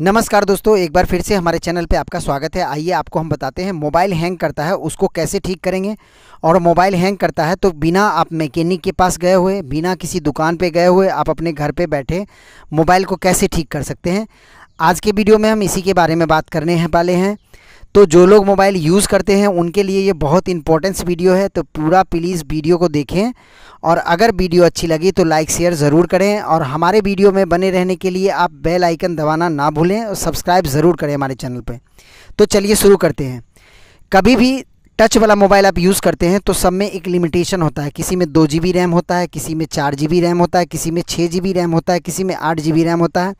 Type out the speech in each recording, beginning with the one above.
नमस्कार दोस्तों एक बार फिर से हमारे चैनल पे आपका स्वागत है आइए आपको हम बताते हैं मोबाइल हैंग करता है उसको कैसे ठीक करेंगे और मोबाइल हैंग करता है तो बिना आप मैकेनिक के पास गए हुए बिना किसी दुकान पे गए हुए आप अपने घर पे बैठे मोबाइल को कैसे ठीक कर सकते हैं आज के वीडियो में हम इसी के बारे में बात करने वाले हैं तो जो लोग मोबाइल यूज़ करते हैं उनके लिए ये बहुत इंपॉर्टेंस वीडियो है तो पूरा प्लीज़ वीडियो को देखें और अगर वीडियो अच्छी लगी तो लाइक शेयर ज़रूर करें और हमारे वीडियो में बने रहने के लिए आप बेल आइकन दबाना ना भूलें और सब्सक्राइब ज़रूर करें हमारे चैनल पर तो चलिए शुरू करते हैं कभी भी टच वाला मोबाइल आप यूज़ करते हैं तो सब में एक लिमिटेशन होता है किसी में दो जी बी रैम होता है किसी में चार जी बी रैम होता है किसी में छः जी बी रैम होता है किसी में आठ जी बी रैम होता है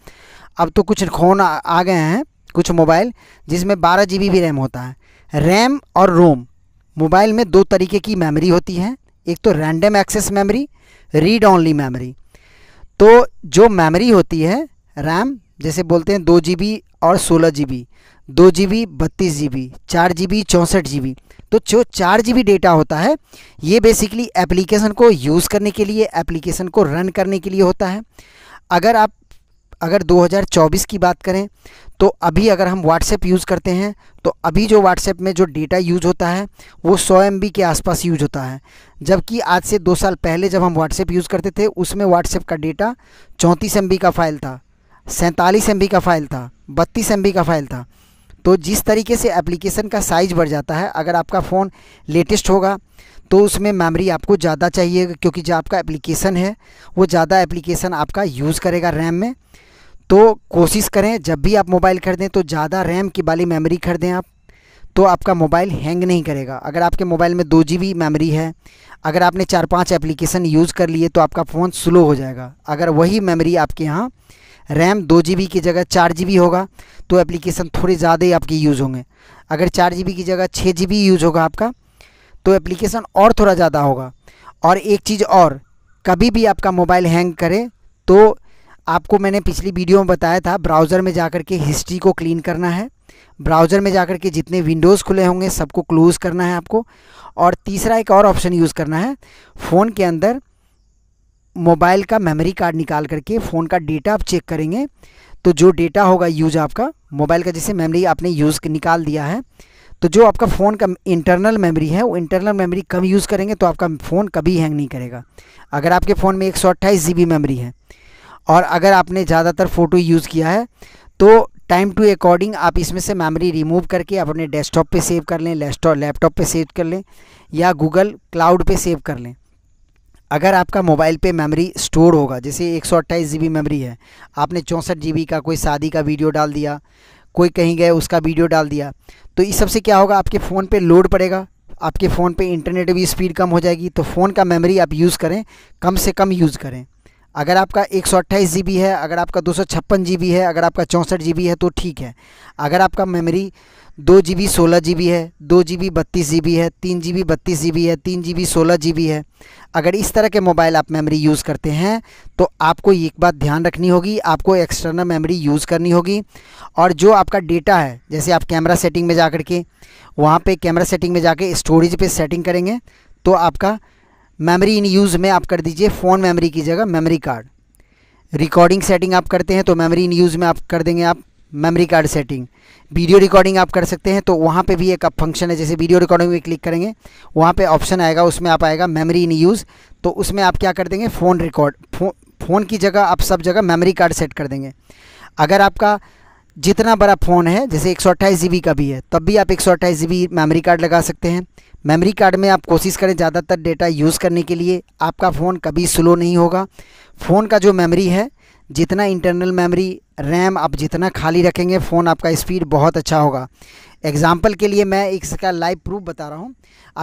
अब तो कुछ फ़ोन आ गए हैं कुछ मोबाइल जिसमें बारह जी भी रैम होता है रैम और रोम मोबाइल में दो तरीके की मेमोरी होती है एक तो random access memory read only memory तो जो मेमोरी होती है रैम जैसे बोलते हैं दो जी और सोलह जी बी दो जी बी बत्तीस जी बी चार जी बी चौंसठ जी बी तो जो चार जी बी डेटा होता है ये बेसिकली एप्लीकेशन को यूज़ करने के लिए एप्लीकेशन को रन करने के लिए होता है अगर आप अगर 2024 की बात करें तो अभी अगर हम व्हाट्सएप यूज़ करते हैं तो अभी जो व्हाट्सएप में जो डेटा यूज़ होता है वो 100 एम के आसपास यूज होता है जबकि आज से दो साल पहले जब हम व्हाट्सएप यूज़ करते थे उसमें व्हाट्सएप का डेटा चौंतीस एम का फाइल था सैंतालीस एम का फाइल था बत्तीस एम का फाइल था तो जिस तरीके से एप्लीकेशन का साइज बढ़ जाता है अगर आपका फ़ोन लेटेस्ट होगा तो उसमें मेमोरी आपको ज़्यादा चाहिए क्योंकि जो आपका एप्लीकेशन है वो ज़्यादा एप्लीकेशन आपका यूज़ करेगा रैम में तो कोशिश करें जब भी आप मोबाइल खरीदें तो ज़्यादा रैम की वाली मेमोरी खरीदें आप तो आपका मोबाइल हैंग नहीं करेगा अगर आपके मोबाइल में दो जी मेमोरी है अगर आपने चार पांच एप्लीकेशन यूज़ कर लिए तो आपका फ़ोन स्लो हो जाएगा अगर वही मेमोरी आपके यहाँ रैम दो जी की जगह चार जी होगा तो एप्लीकेशन थोड़े ज़्यादा ही आपके यूज़ होंगे अगर चार जी की जगह छः जी यूज़ होगा आपका तो एप्लीकेशन और थोड़ा ज़्यादा होगा और एक चीज़ और कभी भी आपका मोबाइल हैंग करे तो आपको मैंने पिछली वीडियो में बताया था ब्राउज़र में जा के हिस्ट्री को क्लीन करना है ब्राउज़र में जा के जितने विंडोज़ खुले होंगे सबको क्लोज़ करना है आपको और तीसरा एक और ऑप्शन यूज़ करना है फ़ोन के अंदर मोबाइल का मेमोरी कार्ड निकाल करके फ़ोन का डेटा आप चेक करेंगे तो जो डेटा होगा यूज आपका मोबाइल का जैसे मेमोरी आपने यूज़ निकाल दिया है तो जो आपका फ़ोन का इंटरनल मेमोरी है वो इंटरनल मेमोरी कम यूज़ करेंगे तो आपका फ़ोन कभी हैंग नहीं करेगा अगर आपके फ़ोन में एक सौ अट्ठाईस जी बी मेमोरी है और अगर आपने ज़्यादातर फ़ोटो यूज़ किया है तो टाइम टू अकॉर्डिंग आप इसमें से मेमोरी रिमूव करके अपने डेस्कटॉप पे सेव कर लें लैपटॉप पे सेव कर लें या गूगल क्लाउड पे सेव कर लें अगर आपका मोबाइल पे मेमोरी स्टोर होगा जैसे एक सौ मेमोरी है आपने चौंसठ जी का कोई शादी का वीडियो डाल दिया कोई कहीं गए उसका वीडियो डाल दिया तो इस सबसे क्या होगा आपके फ़ोन पे लोड पड़ेगा आपके फ़ोन पे इंटरनेट भी स्पीड कम हो जाएगी तो फ़ोन का मेमोरी आप यूज़ करें कम से कम यूज़ करें अगर आपका एक सौ अट्ठाईस जी बी है अगर आपका दो सौ छप्पन जी बी है अगर आपका चौंसठ जी बी है तो ठीक है अगर आपका मेमोरी दो जी बी सोलह जी बी है दो जी बी बत्तीस जी बी है तीन जी बी बत्तीस जी बी है तीन जी बी सोलह जी बी है अगर इस तरह के मोबाइल आप मेमोरी यूज़ करते हैं तो आपको एक बात ध्यान रखनी होगी आपको एक्सटर्नल मेमोरी यूज़ करनी होगी और जो आपका डेटा है जैसे आप कैमरा सेटिंग में जा कर के वहाँ पर कैमरा सेटिंग में जाके स्टोरेज पर सेटिंग करेंगे तो आपका मेमोरी इन यूज़ में आप कर दीजिए फ़ोन मेमोरी की जगह मेमोरी कार्ड रिकॉर्डिंग सेटिंग आप करते हैं तो मेमोरी इन यूज़ में आप कर देंगे आप memory card setting video recording आप कर सकते हैं तो वहाँ पे भी एक फंक्शन है जैसे वीडियो रिकॉर्डिंग में क्लिक करेंगे वहाँ पे ऑप्शन आएगा उसमें आप आएगा मेमोरी इन यूज़ तो उसमें आप क्या कर देंगे फ़ोन रिकॉर्ड फ़ोन की जगह आप सब जगह मेमोरी कार्ड सेट कर देंगे अगर आपका जितना बड़ा फ़ोन है जैसे एक सौ का भी है तब भी आप एक सौ मेमोरी कार्ड लगा सकते हैं मेमोरी कार्ड में आप कोशिश करें ज़्यादातर डेटा यूज़ करने के लिए आपका फ़ोन कभी स्लो नहीं होगा फ़ोन का जो मेमोरी है जितना इंटरनल मेमोरी रैम आप जितना खाली रखेंगे फ़ोन आपका स्पीड बहुत अच्छा होगा एग्ज़ाम्पल के लिए मैं इसका लाइव प्रूफ बता रहा हूँ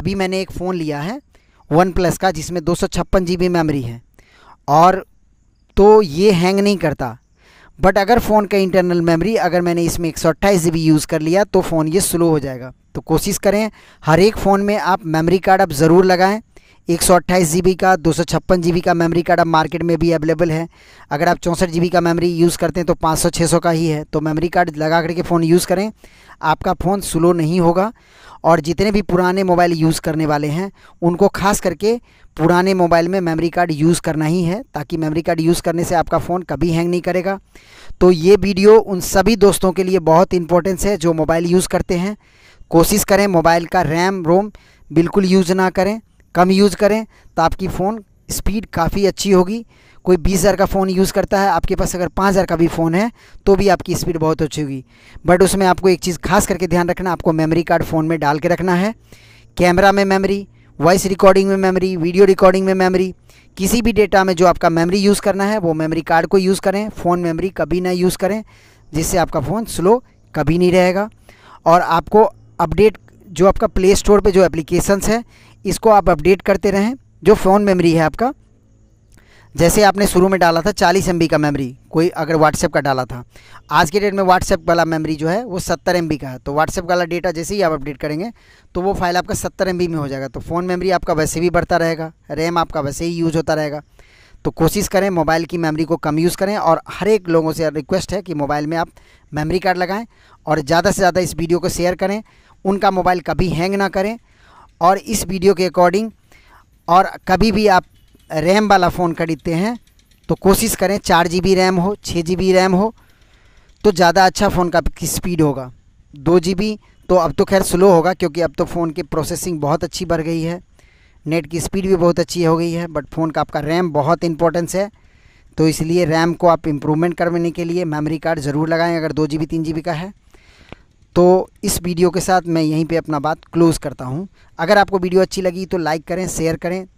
अभी मैंने एक फ़ोन लिया है वन प्लस का जिसमें दो सौ मेमोरी है और तो ये हैंग नहीं करता बट अगर फ़ोन का इंटरनल मेमोरी अगर मैंने इसमें एक सौ यूज़ कर लिया तो फ़ोन ये स्लो हो जाएगा तो कोशिश करें हर एक फ़ोन में आप मेमोरी कार्ड अब ज़रूर लगाएं एक सौ अट्ठाईस जी बी का दो सौ छप्पन जी बी का मेमोरी कार्ड अब मार्केट में भी अवेलेबल है अगर आप चौंसठ जी बी का मेमोरी यूज़ करते हैं तो पाँच सौ छः सौ का ही है तो मेमोरी कार्ड लगा करके फ़ोन यूज़ करें आपका फ़ोन स्लो नहीं होगा और जितने भी पुराने मोबाइल यूज़ करने वाले हैं उनको खास करके पुराने मोबाइल में मेमोरी कार्ड यूज़ करना ही है ताकि मेमोरी कार्ड यूज़ करने से आपका फ़ोन कभी हैंग नहीं करेगा तो ये वीडियो उन सभी दोस्तों के लिए बहुत इंपॉर्टेंस है जो मोबाइल यूज़ करते हैं कोशिश करें मोबाइल का रैम रोम बिल्कुल यूज़ ना करें कम यूज़ करें तो आपकी फ़ोन स्पीड काफ़ी अच्छी होगी कोई बीस हज़ार का फ़ोन यूज़ करता है आपके पास अगर पाँच हज़ार का भी फ़ोन है तो भी आपकी स्पीड बहुत अच्छी होगी बट उसमें आपको एक चीज़ खास करके ध्यान रखना आपको मेमोरी कार्ड फ़ोन में डाल के रखना है कैमरा में मेमोरी वॉइस रिकॉर्डिंग में मेमोरी वीडियो रिकॉर्डिंग में मेमोरी किसी भी डेटा में जो आपका मेमोरी यूज़ करना है वो मेमोरी कार्ड को यूज़ करें फ़ोन मेमोरी कभी ना यूज़ करें जिससे आपका फ़ोन स्लो कभी नहीं रहेगा और आपको अपडेट जो आपका प्ले स्टोर पर जो एप्लीकेशंस है इसको आप अपडेट करते रहें जो फ़ोन मेमोरी है आपका जैसे आपने शुरू में डाला था चालीस एम का मेमोरी कोई अगर व्हाट्सएप का डाला था आज के डेट में व्हाट्सएप वाला मेमोरी जो है वो सत्तर एम का है तो व्हाट्सएप वाला डेटा जैसे ही आप अपडेट करेंगे तो वो फाइल आपका सत्तर एम में हो जाएगा तो फ़ोन मेमोरी आपका वैसे भी बढ़ता रहेगा रैम आपका वैसे ही यूज़ होता रहेगा तो कोशिश करें मोबाइल की मेमरी को कम यूज़ करें और हर एक लोगों से रिक्वेस्ट है कि मोबाइल में आप मेमरी कार्ड लगाएँ और ज़्यादा से ज़्यादा इस वीडियो को शेयर करें उनका मोबाइल कभी हैंग ना करें और इस वीडियो के अकॉर्डिंग और कभी भी आप रैम वाला फ़ोन खरीदते हैं तो कोशिश करें चार जी रैम हो छः जी रैम हो तो ज़्यादा अच्छा फ़ोन का स्पीड होगा दो जी तो अब तो खैर स्लो होगा क्योंकि अब तो फ़ोन की प्रोसेसिंग बहुत अच्छी बढ़ गई है नेट की स्पीड भी बहुत अच्छी हो गई है बट फ़ोन का आपका रैम बहुत इंपॉर्टेंस है तो इसलिए रैम को आप इम्प्रूवमेंट करवाने के लिए मेमोरी कार्ड ज़रूर लगाएं अगर दो जी बी तीन जी बी का है तो इस वीडियो के साथ मैं यहीं पे अपना बात क्लोज़ करता हूँ अगर आपको वीडियो अच्छी लगी तो लाइक करें शेयर करें